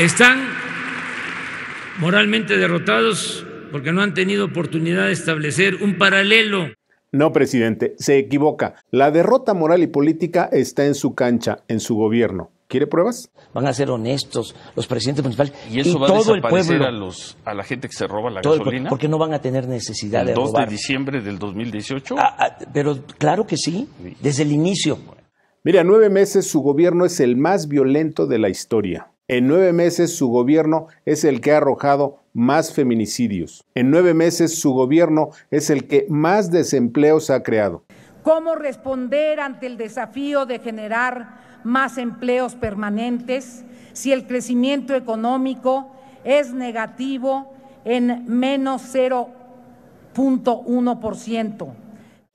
Están moralmente derrotados porque no han tenido oportunidad de establecer un paralelo. No, presidente, se equivoca. La derrota moral y política está en su cancha, en su gobierno. ¿Quiere pruebas? Van a ser honestos los presidentes municipales y, eso va todo a el pueblo. A, los, a la gente que se roba la gasolina. Porque no van a tener necesidad el 2 de diciembre del 2018? Ah, ah, pero claro que sí, desde el inicio. Mira, nueve meses su gobierno es el más violento de la historia. En nueve meses su gobierno es el que ha arrojado más feminicidios. En nueve meses su gobierno es el que más desempleos ha creado. ¿Cómo responder ante el desafío de generar más empleos permanentes si el crecimiento económico es negativo en menos 0.1%?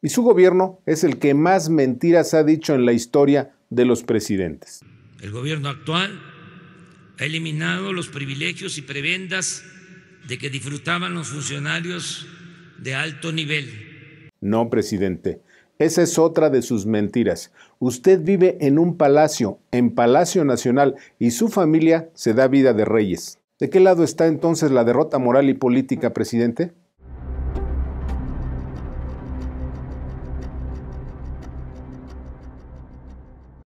Y su gobierno es el que más mentiras ha dicho en la historia de los presidentes. El gobierno actual ha eliminado los privilegios y prebendas de que disfrutaban los funcionarios de alto nivel. No, presidente. Esa es otra de sus mentiras. Usted vive en un palacio, en Palacio Nacional, y su familia se da vida de reyes. ¿De qué lado está entonces la derrota moral y política, presidente?